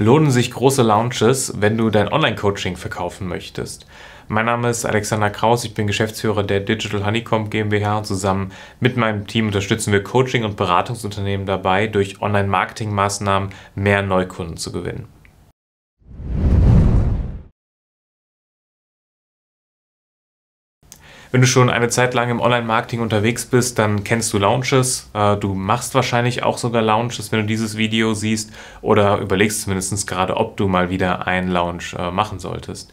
lohnen sich große Launches, wenn du dein Online-Coaching verkaufen möchtest. Mein Name ist Alexander Kraus, ich bin Geschäftsführer der Digital Honeycomb GmbH und zusammen mit meinem Team unterstützen wir Coaching- und Beratungsunternehmen dabei, durch Online-Marketing-Maßnahmen mehr Neukunden zu gewinnen. Wenn du schon eine Zeit lang im Online-Marketing unterwegs bist, dann kennst du Launches. Äh, du machst wahrscheinlich auch sogar Launches, wenn du dieses Video siehst oder überlegst zumindest gerade, ob du mal wieder einen Launch äh, machen solltest.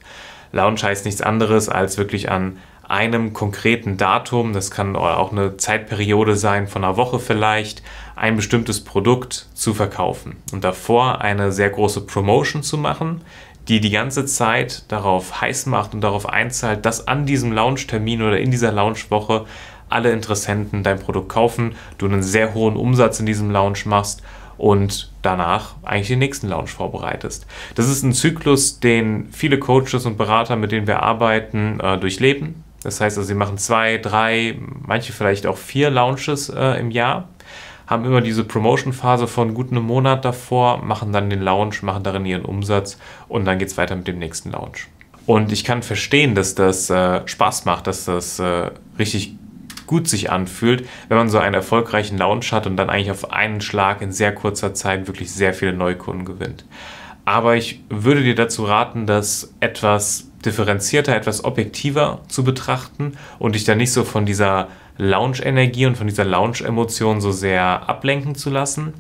Launch heißt nichts anderes, als wirklich an einem konkreten Datum, das kann auch eine Zeitperiode sein von einer Woche vielleicht, ein bestimmtes Produkt zu verkaufen und davor eine sehr große Promotion zu machen, die die ganze Zeit darauf heiß macht und darauf einzahlt, dass an diesem Launchtermin oder in dieser Launchwoche alle Interessenten dein Produkt kaufen, du einen sehr hohen Umsatz in diesem Launch machst und danach eigentlich den nächsten Launch vorbereitest. Das ist ein Zyklus, den viele Coaches und Berater, mit denen wir arbeiten, äh, durchleben. Das heißt, also, sie machen zwei, drei, manche vielleicht auch vier Launches äh, im Jahr haben immer diese Promotion-Phase von gut einem Monat davor, machen dann den Launch, machen darin ihren Umsatz und dann geht es weiter mit dem nächsten Launch. Und ich kann verstehen, dass das äh, Spaß macht, dass das äh, richtig gut sich anfühlt, wenn man so einen erfolgreichen Launch hat und dann eigentlich auf einen Schlag in sehr kurzer Zeit wirklich sehr viele Neukunden gewinnt. Aber ich würde dir dazu raten, das etwas differenzierter, etwas objektiver zu betrachten und dich da nicht so von dieser Lounge-Energie und von dieser Lounge-Emotion so sehr ablenken zu lassen.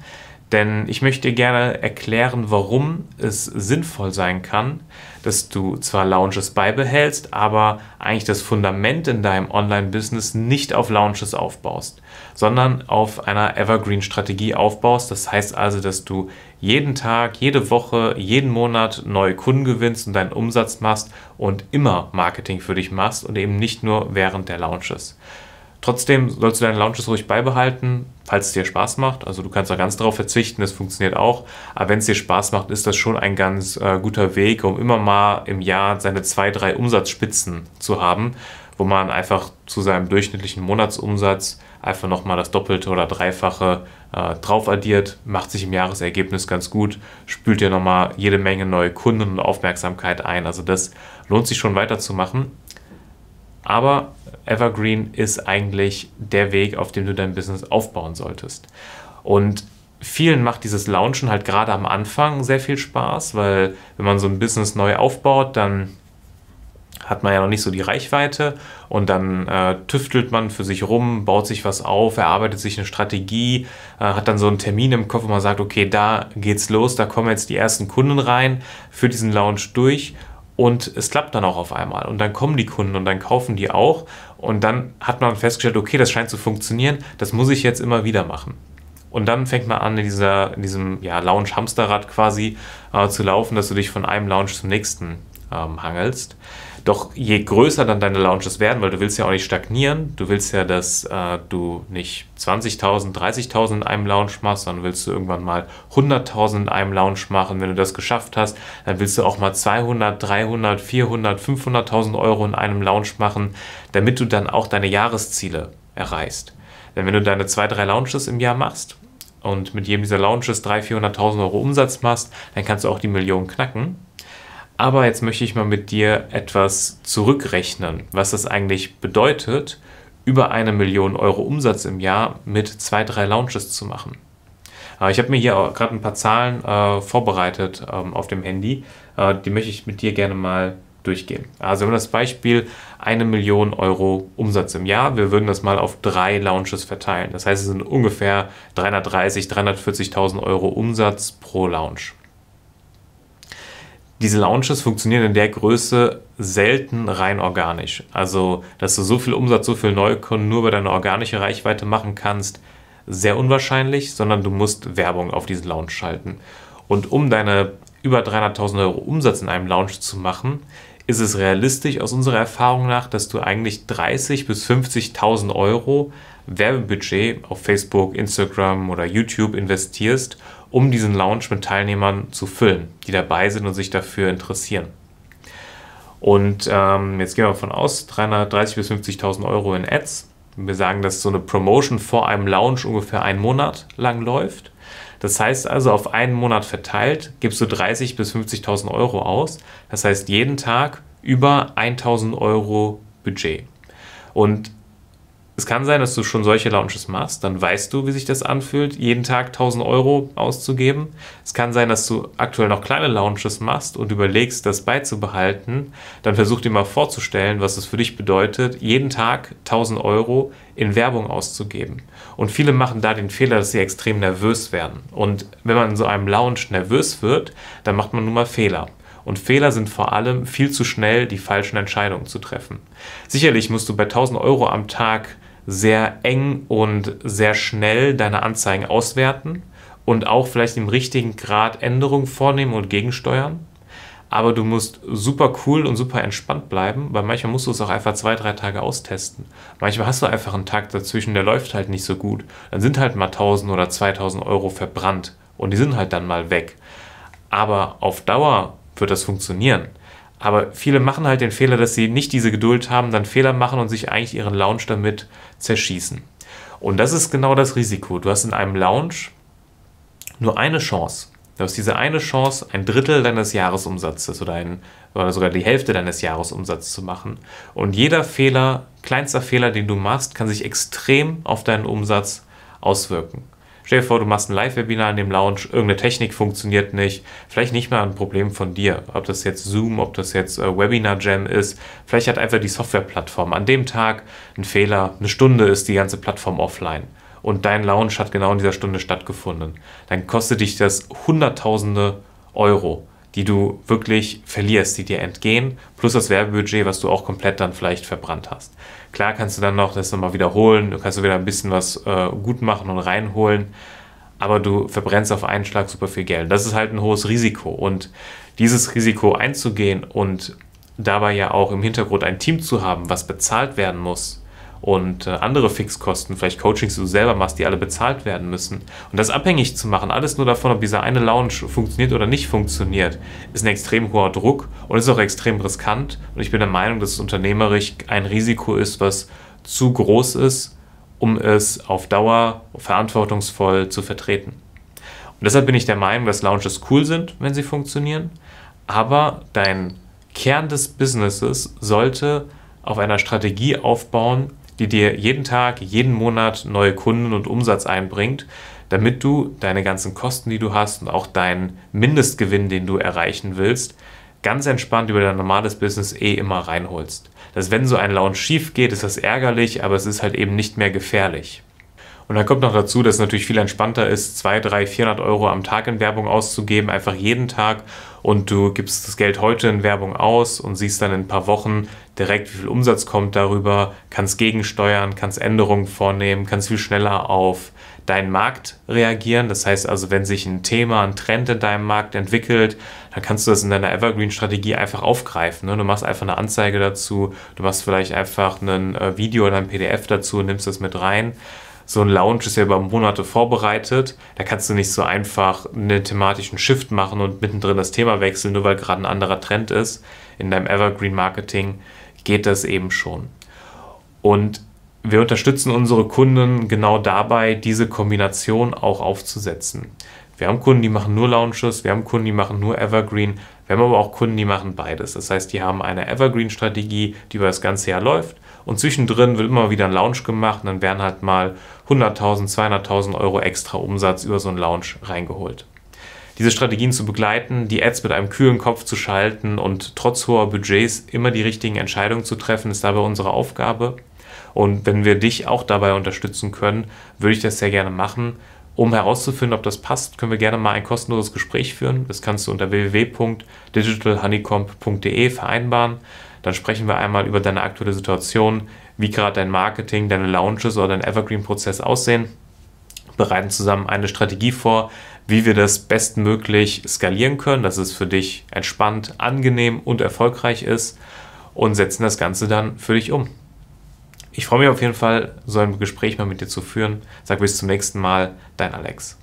Denn ich möchte dir gerne erklären, warum es sinnvoll sein kann, dass du zwar Lounges beibehältst, aber eigentlich das Fundament in deinem Online-Business nicht auf Lounges aufbaust, sondern auf einer Evergreen-Strategie aufbaust. Das heißt also, dass du jeden Tag, jede Woche, jeden Monat neue Kunden gewinnst und deinen Umsatz machst und immer Marketing für dich machst und eben nicht nur während der Lounges. Trotzdem sollst du deine Launches ruhig beibehalten, falls es dir Spaß macht. Also du kannst da ganz darauf verzichten, das funktioniert auch. Aber wenn es dir Spaß macht, ist das schon ein ganz äh, guter Weg, um immer mal im Jahr seine zwei, drei Umsatzspitzen zu haben, wo man einfach zu seinem durchschnittlichen Monatsumsatz einfach nochmal das Doppelte oder Dreifache äh, drauf addiert, macht sich im Jahresergebnis ganz gut, spült dir nochmal jede Menge neue Kunden und Aufmerksamkeit ein. Also das lohnt sich schon weiterzumachen. Aber Evergreen ist eigentlich der Weg, auf dem du dein Business aufbauen solltest. Und vielen macht dieses Launchen halt gerade am Anfang sehr viel Spaß, weil wenn man so ein Business neu aufbaut, dann hat man ja noch nicht so die Reichweite und dann äh, tüftelt man für sich rum, baut sich was auf, erarbeitet sich eine Strategie, äh, hat dann so einen Termin im Kopf, wo man sagt, okay, da geht's los, da kommen jetzt die ersten Kunden rein, für diesen Launch durch und es klappt dann auch auf einmal. Und dann kommen die Kunden und dann kaufen die auch. Und dann hat man festgestellt, okay, das scheint zu funktionieren, das muss ich jetzt immer wieder machen. Und dann fängt man an, in, dieser, in diesem ja, Lounge-Hamsterrad quasi äh, zu laufen, dass du dich von einem Lounge zum nächsten ähm, hangelst. Doch je größer dann deine Launches werden, weil du willst ja auch nicht stagnieren, du willst ja, dass äh, du nicht 20.000, 30.000 in einem Launch machst, sondern willst du irgendwann mal 100.000 in einem Launch machen. Wenn du das geschafft hast, dann willst du auch mal 200, 300, 400, 500.000 Euro in einem Launch machen, damit du dann auch deine Jahresziele erreichst. Denn wenn du deine zwei, drei Launches im Jahr machst und mit jedem dieser Launches 300, 400.000 Euro Umsatz machst, dann kannst du auch die Million knacken. Aber jetzt möchte ich mal mit dir etwas zurückrechnen, was das eigentlich bedeutet, über eine Million Euro Umsatz im Jahr mit zwei, drei Launches zu machen. Äh, ich habe mir hier gerade ein paar Zahlen äh, vorbereitet ähm, auf dem Handy. Äh, die möchte ich mit dir gerne mal durchgehen. Also wenn wir das Beispiel eine Million Euro Umsatz im Jahr, wir würden das mal auf drei Launches verteilen. Das heißt, es sind ungefähr 330, 340.000 Euro Umsatz pro Launch diese Launches funktionieren in der Größe selten rein organisch. Also, dass du so viel Umsatz, so viel Neukunden nur über deine organische Reichweite machen kannst, sehr unwahrscheinlich, sondern du musst Werbung auf diesen Launch schalten. Und um deine über 300.000 Euro Umsatz in einem Launch zu machen, ist es realistisch aus unserer Erfahrung nach, dass du eigentlich 30.000 bis 50.000 Euro Werbebudget auf Facebook, Instagram oder YouTube investierst, um diesen Lounge mit Teilnehmern zu füllen, die dabei sind und sich dafür interessieren. Und ähm, jetzt gehen wir davon aus, 330.000 bis 50.000 Euro in Ads. Wir sagen, dass so eine Promotion vor einem Lounge ungefähr einen Monat lang läuft. Das heißt also, auf einen Monat verteilt gibst du 30.000 bis 50.000 Euro aus. Das heißt, jeden Tag über 1.000 Euro Budget. Und es kann sein, dass du schon solche Launches machst, dann weißt du, wie sich das anfühlt, jeden Tag 1000 Euro auszugeben. Es kann sein, dass du aktuell noch kleine Launches machst und überlegst, das beizubehalten. Dann versuch dir mal vorzustellen, was es für dich bedeutet, jeden Tag 1000 Euro in Werbung auszugeben. Und viele machen da den Fehler, dass sie extrem nervös werden. Und wenn man in so einem Launch nervös wird, dann macht man nun mal Fehler. Und Fehler sind vor allem viel zu schnell, die falschen Entscheidungen zu treffen. Sicherlich musst du bei 1000 Euro am Tag sehr eng und sehr schnell deine Anzeigen auswerten und auch vielleicht im richtigen Grad Änderungen vornehmen und gegensteuern. Aber du musst super cool und super entspannt bleiben, weil manchmal musst du es auch einfach zwei, drei Tage austesten. Manchmal hast du einfach einen Tag dazwischen, der läuft halt nicht so gut. Dann sind halt mal 1000 oder 2000 Euro verbrannt und die sind halt dann mal weg. Aber auf Dauer wird das funktionieren. Aber viele machen halt den Fehler, dass sie nicht diese Geduld haben, dann Fehler machen und sich eigentlich ihren Lounge damit zerschießen. Und das ist genau das Risiko. Du hast in einem Lounge nur eine Chance. Du hast diese eine Chance, ein Drittel deines Jahresumsatzes oder, ein, oder sogar die Hälfte deines Jahresumsatzes zu machen. Und jeder Fehler, kleinster Fehler, den du machst, kann sich extrem auf deinen Umsatz auswirken. Stell dir vor, du machst ein Live-Webinar in dem Lounge, irgendeine Technik funktioniert nicht, vielleicht nicht mal ein Problem von dir, ob das jetzt Zoom, ob das jetzt äh, Webinar-Jam ist, vielleicht hat einfach die Softwareplattform an dem Tag einen Fehler, eine Stunde ist die ganze Plattform offline und dein Lounge hat genau in dieser Stunde stattgefunden. Dann kostet dich das Hunderttausende Euro die du wirklich verlierst, die dir entgehen, plus das Werbebudget, was du auch komplett dann vielleicht verbrannt hast. Klar kannst du dann noch das nochmal wiederholen, du kannst wieder ein bisschen was äh, gut machen und reinholen, aber du verbrennst auf einen Schlag super viel Geld. Das ist halt ein hohes Risiko und dieses Risiko einzugehen und dabei ja auch im Hintergrund ein Team zu haben, was bezahlt werden muss, und äh, andere Fixkosten, vielleicht Coachings, die du selber machst, die alle bezahlt werden müssen. Und das abhängig zu machen, alles nur davon, ob dieser eine Lounge funktioniert oder nicht funktioniert, ist ein extrem hoher Druck und ist auch extrem riskant. Und ich bin der Meinung, dass es unternehmerisch ein Risiko ist, was zu groß ist, um es auf Dauer verantwortungsvoll zu vertreten. Und deshalb bin ich der Meinung, dass Lounges cool sind, wenn sie funktionieren, aber dein Kern des Businesses sollte auf einer Strategie aufbauen, die dir jeden Tag, jeden Monat neue Kunden und Umsatz einbringt, damit du deine ganzen Kosten, die du hast und auch deinen Mindestgewinn, den du erreichen willst, ganz entspannt über dein normales Business eh immer reinholst. Dass wenn so ein Launch schief geht, ist das ärgerlich, aber es ist halt eben nicht mehr gefährlich. Und dann kommt noch dazu, dass es natürlich viel entspannter ist, 2, 3, 400 Euro am Tag in Werbung auszugeben, einfach jeden Tag. Und du gibst das Geld heute in Werbung aus und siehst dann in ein paar Wochen, direkt, wie viel Umsatz kommt darüber, kannst gegensteuern, kannst Änderungen vornehmen, kannst viel schneller auf deinen Markt reagieren. Das heißt also, wenn sich ein Thema, ein Trend in deinem Markt entwickelt, dann kannst du das in deiner Evergreen-Strategie einfach aufgreifen. Ne? Du machst einfach eine Anzeige dazu, du machst vielleicht einfach ein äh, Video oder ein PDF dazu, und nimmst das mit rein. So ein Launch ist ja über Monate vorbereitet. Da kannst du nicht so einfach einen thematischen Shift machen und mittendrin das Thema wechseln, nur weil gerade ein anderer Trend ist in deinem Evergreen-Marketing geht das eben schon. Und wir unterstützen unsere Kunden genau dabei, diese Kombination auch aufzusetzen. Wir haben Kunden, die machen nur Launches, wir haben Kunden, die machen nur Evergreen, wir haben aber auch Kunden, die machen beides. Das heißt, die haben eine Evergreen-Strategie, die über das ganze Jahr läuft und zwischendrin wird immer wieder ein Launch gemacht und dann werden halt mal 100.000, 200.000 Euro extra Umsatz über so einen Launch reingeholt diese Strategien zu begleiten, die Ads mit einem kühlen Kopf zu schalten und trotz hoher Budgets immer die richtigen Entscheidungen zu treffen, ist dabei unsere Aufgabe. Und wenn wir dich auch dabei unterstützen können, würde ich das sehr gerne machen. Um herauszufinden, ob das passt, können wir gerne mal ein kostenloses Gespräch führen. Das kannst du unter www.digitalhoneycomp.de vereinbaren. Dann sprechen wir einmal über deine aktuelle Situation, wie gerade dein Marketing, deine Launches oder dein Evergreen-Prozess aussehen. Bereiten zusammen eine Strategie vor, wie wir das bestmöglich skalieren können, dass es für dich entspannt, angenehm und erfolgreich ist und setzen das Ganze dann für dich um. Ich freue mich auf jeden Fall, so ein Gespräch mal mit dir zu führen. Sag bis zum nächsten Mal, dein Alex.